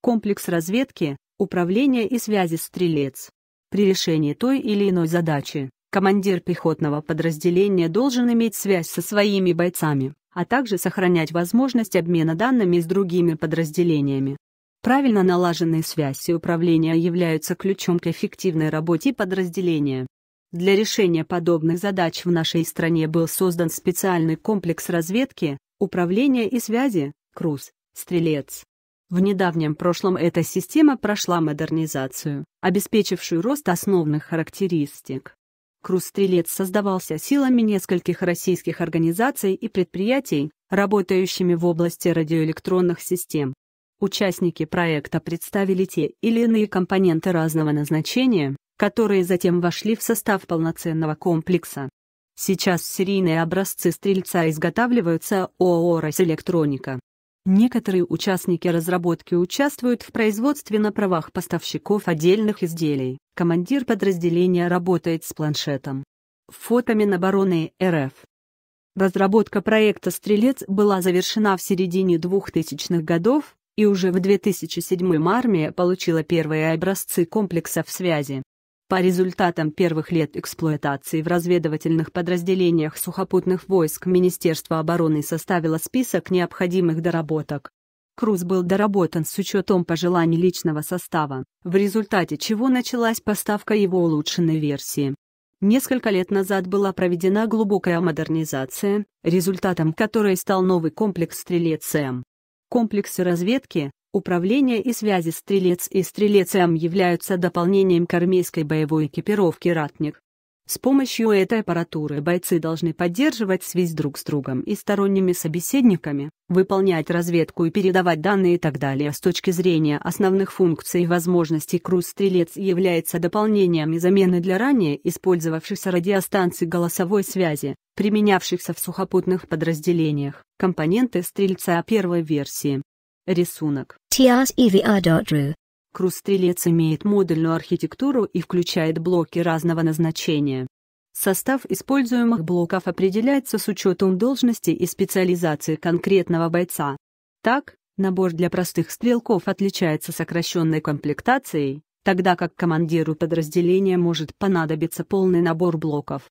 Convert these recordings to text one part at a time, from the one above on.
комплекс разведки, управления и связи стрелец. При решении той или иной задачи командир пехотного подразделения должен иметь связь со своими бойцами, а также сохранять возможность обмена данными с другими подразделениями. Правильно налаженные связи и управления являются ключом к эффективной работе подразделения. Для решения подобных задач в нашей стране был создан специальный комплекс разведки, управления и связи, КРУС, «Стрелец». В недавнем прошлом эта система прошла модернизацию, обеспечившую рост основных характеристик. Круз-стрелец создавался силами нескольких российских организаций и предприятий, работающими в области радиоэлектронных систем. Участники проекта представили те или иные компоненты разного назначения, которые затем вошли в состав полноценного комплекса. Сейчас серийные образцы стрельца изготавливаются ООО «Росэлектроника». Некоторые участники разработки участвуют в производстве на правах поставщиков отдельных изделий. Командир подразделения работает с планшетом. Фото Минобороны РФ. Разработка проекта «Стрелец» была завершена в середине 2000-х годов, и уже в 2007 армия получила первые образцы комплексов связи. По результатам первых лет эксплуатации в разведывательных подразделениях сухопутных войск Министерства обороны составило список необходимых доработок. Круз был доработан с учетом пожеланий личного состава, в результате чего началась поставка его улучшенной версии. Несколько лет назад была проведена глубокая модернизация, результатом которой стал новый комплекс «Стрелец-М». Комплексы разведки, Управление и связи стрелец и стрелец М являются дополнением к армейской боевой экипировке «Ратник». С помощью этой аппаратуры бойцы должны поддерживать связь друг с другом и сторонними собеседниками, выполнять разведку и передавать данные и так далее. С точки зрения основных функций и возможностей круз-стрелец является дополнением и заменой для ранее использовавшихся радиостанций голосовой связи, применявшихся в сухопутных подразделениях. Компоненты стрельца первой версии Рисунок. E Крус-стрелец имеет модульную архитектуру и включает блоки разного назначения. Состав используемых блоков определяется с учетом должности и специализации конкретного бойца. Так, набор для простых стрелков отличается сокращенной комплектацией, тогда как командиру подразделения может понадобиться полный набор блоков.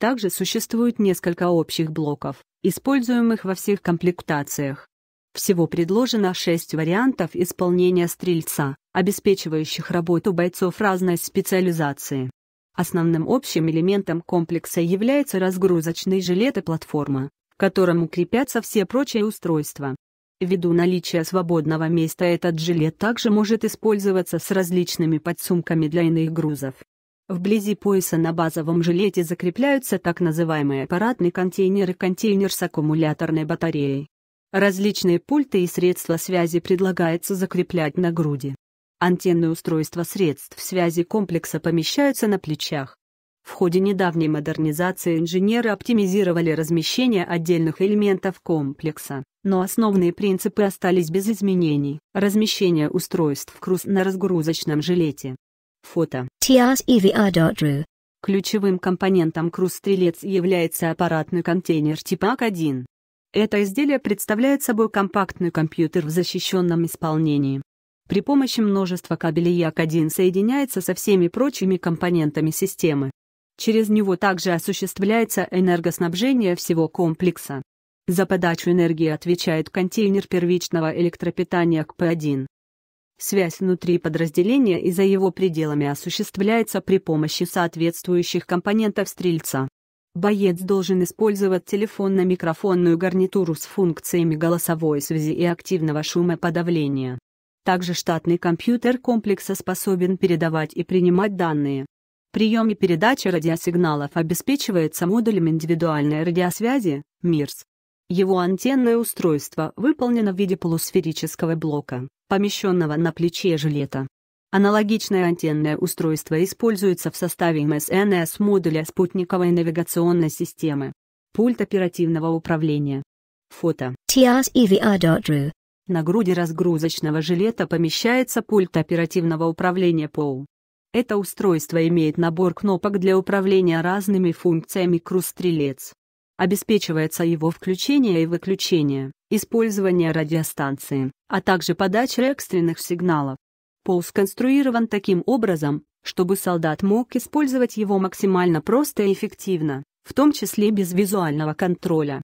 Также существует несколько общих блоков, используемых во всех комплектациях. Всего предложено шесть вариантов исполнения стрельца, обеспечивающих работу бойцов разной специализации. Основным общим элементом комплекса является разгрузочный жилет и платформа, к которому крепятся все прочие устройства. Ввиду наличия свободного места этот жилет также может использоваться с различными подсумками для иных грузов. Вблизи пояса на базовом жилете закрепляются так называемые аппаратный контейнер и контейнер с аккумуляторной батареей. Различные пульты и средства связи предлагается закреплять на груди. Антенные устройства средств связи комплекса помещаются на плечах. В ходе недавней модернизации инженеры оптимизировали размещение отдельных элементов комплекса, но основные принципы остались без изменений. Размещение устройств КРУС на разгрузочном жилете. Фото. E Ключевым компонентом КРУС-стрелец является аппаратный контейнер типа АК-1. Это изделие представляет собой компактный компьютер в защищенном исполнении. При помощи множества кабелей Як-1 а соединяется со всеми прочими компонентами системы. Через него также осуществляется энергоснабжение всего комплекса. За подачу энергии отвечает контейнер первичного электропитания КП-1. Связь внутри подразделения и за его пределами осуществляется при помощи соответствующих компонентов стрельца. Боец должен использовать телефонно-микрофонную гарнитуру с функциями голосовой связи и активного шумоподавления. Также штатный компьютер комплекса способен передавать и принимать данные. Прием и передача радиосигналов обеспечивается модулем индивидуальной радиосвязи, МИРС. Его антенное устройство выполнено в виде полусферического блока, помещенного на плече жилета. Аналогичное антенное устройство используется в составе МСНС модуля спутниковой навигационной системы. Пульт оперативного управления. Фото. trsevr.ru На груди разгрузочного жилета помещается пульт оперативного управления ПОУ. Это устройство имеет набор кнопок для управления разными функциями крус Обеспечивается его включение и выключение, использование радиостанции, а также подача экстренных сигналов. Пол сконструирован таким образом, чтобы солдат мог использовать его максимально просто и эффективно, в том числе без визуального контроля.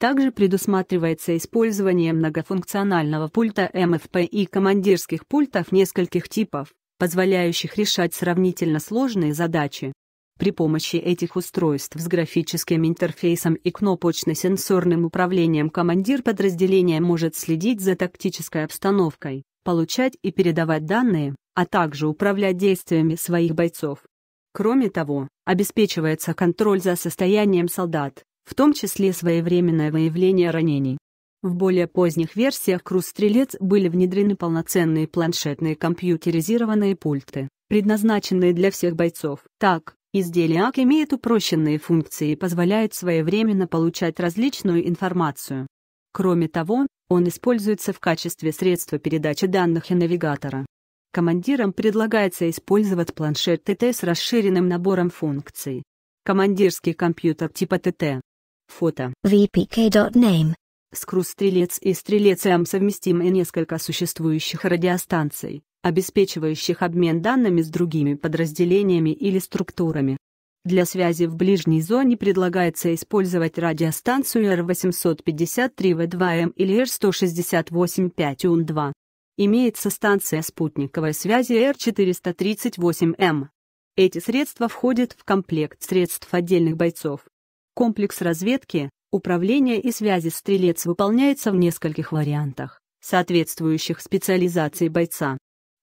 Также предусматривается использование многофункционального пульта МФП и командирских пультов нескольких типов, позволяющих решать сравнительно сложные задачи. При помощи этих устройств с графическим интерфейсом и кнопочно-сенсорным управлением командир подразделения может следить за тактической обстановкой, получать и передавать данные, а также управлять действиями своих бойцов. Кроме того, обеспечивается контроль за состоянием солдат, в том числе своевременное выявление ранений. В более поздних версиях Круз-стрелец были внедрены полноценные планшетные компьютеризированные пульты, предназначенные для всех бойцов. Так, изделие АК имеет упрощенные функции и позволяет своевременно получать различную информацию, Кроме того, он используется в качестве средства передачи данных и навигатора. Командирам предлагается использовать планшет ТТ с расширенным набором функций. Командирский компьютер типа ТТ. Фото. vpk.name. Скрус-стрелец и стрелец м совместимы несколько существующих радиостанций, обеспечивающих обмен данными с другими подразделениями или структурами. Для связи в ближней зоне предлагается использовать радиостанцию R853V2M или R168-5UN2. Имеется станция спутниковой связи R438M. Эти средства входят в комплект средств отдельных бойцов. Комплекс разведки, управления и связи стрелец выполняется в нескольких вариантах, соответствующих специализации бойца.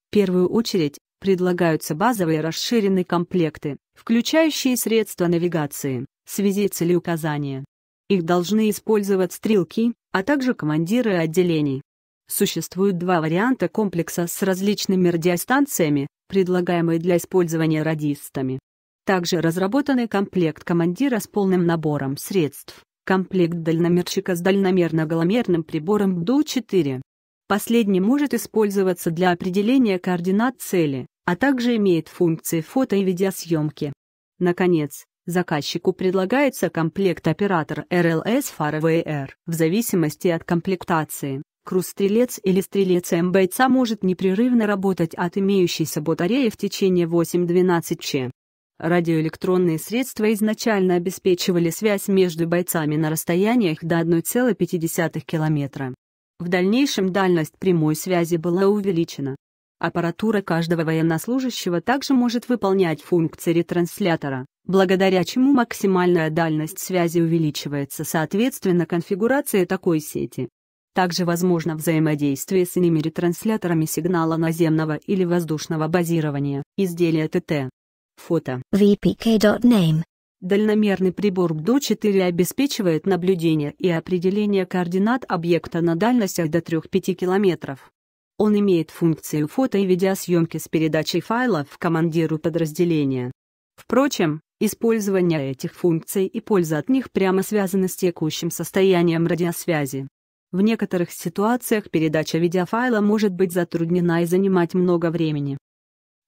В первую очередь, Предлагаются базовые расширенные комплекты, включающие средства навигации, связи и указания. Их должны использовать стрелки, а также командиры отделений. Существуют два варианта комплекса с различными радиостанциями, предлагаемые для использования радистами. Также разработанный комплект командира с полным набором средств, комплект дальномерщика с дальномерно-голомерным прибором БДУ-4. Последний может использоваться для определения координат цели, а также имеет функции фото- и видеосъемки. Наконец, заказчику предлагается комплект-оператор RLS Far VR в зависимости от комплектации. Крус-стрелец или стрелец бойца может непрерывно работать от имеющейся батареи в течение 8-12 ч. Радиоэлектронные средства изначально обеспечивали связь между бойцами на расстояниях до 1,5 км. В дальнейшем дальность прямой связи была увеличена. Аппаратура каждого военнослужащего также может выполнять функции ретранслятора, благодаря чему максимальная дальность связи увеличивается соответственно конфигурации такой сети. Также возможно взаимодействие с иными ретрансляторами сигнала наземного или воздушного базирования, изделия ТТ. Фото. vpk.name Дальномерный прибор БДУ-4 обеспечивает наблюдение и определение координат объекта на дальностях до 3-5 км. Он имеет функцию фото- и видеосъемки с передачей файлов командиру подразделения. Впрочем, использование этих функций и польза от них прямо связаны с текущим состоянием радиосвязи. В некоторых ситуациях передача видеофайла может быть затруднена и занимать много времени.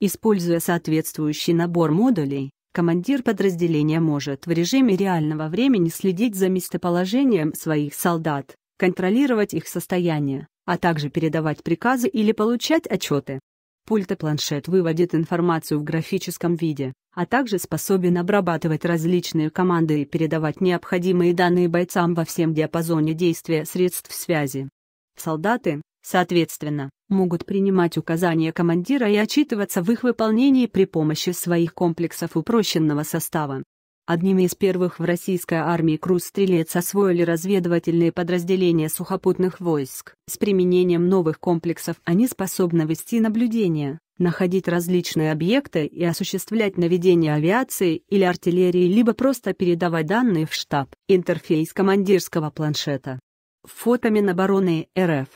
Используя соответствующий набор модулей, Командир подразделения может в режиме реального времени следить за местоположением своих солдат, контролировать их состояние, а также передавать приказы или получать отчеты. Пульт и планшет выводит информацию в графическом виде, а также способен обрабатывать различные команды и передавать необходимые данные бойцам во всем диапазоне действия средств связи. Солдаты, Соответственно, могут принимать указания командира и отчитываться в их выполнении при помощи своих комплексов упрощенного состава. Одними из первых в российской армии «Круз-стрелец» освоили разведывательные подразделения сухопутных войск. С применением новых комплексов они способны вести наблюдение, находить различные объекты и осуществлять наведение авиации или артиллерии, либо просто передавать данные в штаб. Интерфейс командирского планшета. Фото Минобороны РФ.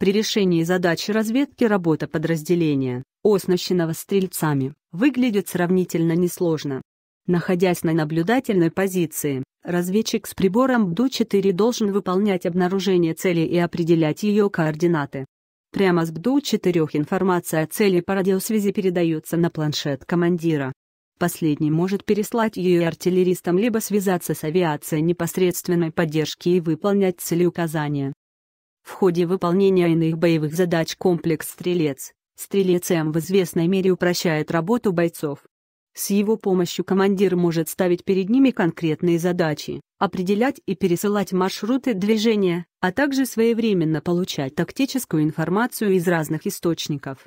При решении задачи разведки работа подразделения, оснащенного стрельцами, выглядит сравнительно несложно. Находясь на наблюдательной позиции, разведчик с прибором БДУ-4 должен выполнять обнаружение цели и определять ее координаты. Прямо с БДУ-4 информация о цели по радиосвязи передается на планшет командира. Последний может переслать ее артиллеристам либо связаться с авиацией непосредственной поддержки и выполнять цели указания. В ходе выполнения иных боевых задач комплекс «Стрелец» Стрелец М в известной мере упрощает работу бойцов. С его помощью командир может ставить перед ними конкретные задачи, определять и пересылать маршруты движения, а также своевременно получать тактическую информацию из разных источников.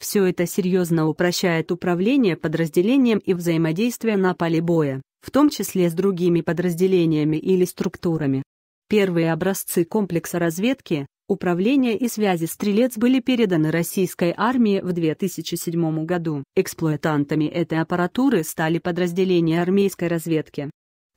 Все это серьезно упрощает управление подразделением и взаимодействие на поле боя, в том числе с другими подразделениями или структурами. Первые образцы комплекса разведки, управления и связи «Стрелец» были переданы российской армии в 2007 году. Эксплуатантами этой аппаратуры стали подразделения армейской разведки.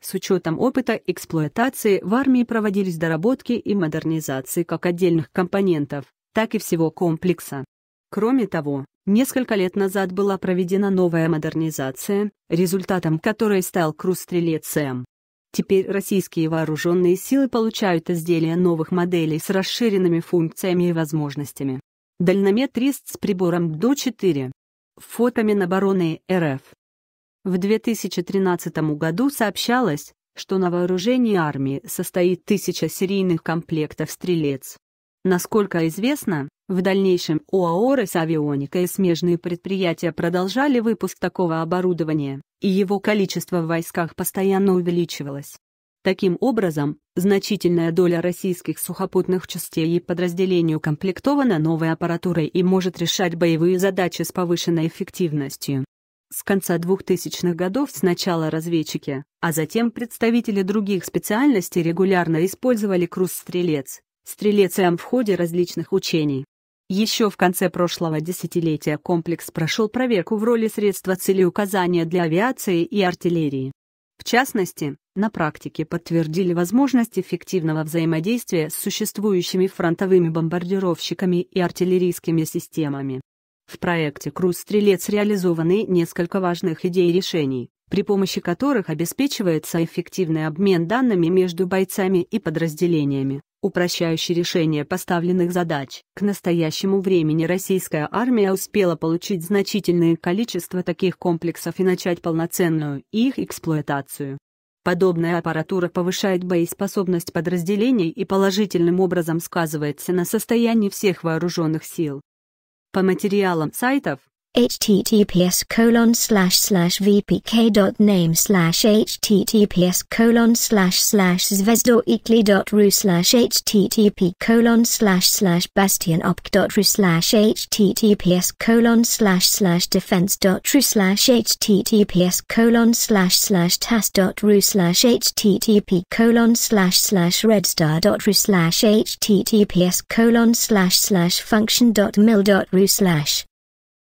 С учетом опыта эксплуатации в армии проводились доработки и модернизации как отдельных компонентов, так и всего комплекса. Кроме того, несколько лет назад была проведена новая модернизация, результатом которой стал Круз-стрелец М. Теперь российские вооруженные силы получают изделия новых моделей с расширенными функциями и возможностями. Дальномет РИСТ с прибором ДО-4. Фото Минобороны РФ. В 2013 году сообщалось, что на вооружении армии состоит тысяча серийных комплектов «Стрелец». Насколько известно, в дальнейшем ОАО «Росавионика» и смежные предприятия продолжали выпуск такого оборудования, и его количество в войсках постоянно увеличивалось. Таким образом, значительная доля российских сухопутных частей и подразделений укомплектована новой аппаратурой и может решать боевые задачи с повышенной эффективностью. С конца 2000-х годов сначала разведчики, а затем представители других специальностей регулярно использовали круз-стрелец, стрелец М в ходе различных учений. Еще в конце прошлого десятилетия комплекс прошел проверку в роли средства целеуказания для авиации и артиллерии. В частности, на практике подтвердили возможность эффективного взаимодействия с существующими фронтовыми бомбардировщиками и артиллерийскими системами. В проекте «Круз Стрелец» реализованы несколько важных идей и решений, при помощи которых обеспечивается эффективный обмен данными между бойцами и подразделениями упрощающий решение поставленных задач. К настоящему времени российская армия успела получить значительное количество таких комплексов и начать полноценную их эксплуатацию. Подобная аппаратура повышает боеспособность подразделений и положительным образом сказывается на состоянии всех вооруженных сил. По материалам сайтов, https colon slash slash vpk dot name slash https colon slash slash zvezdoikli.ru slash http colon slash slash bastionopk.ru slash https colon slash slash defense.ru slash https colon slash slash tas.ru slash http colon slash slash redstar.ru slash https colon slash slash function.mil.ru slash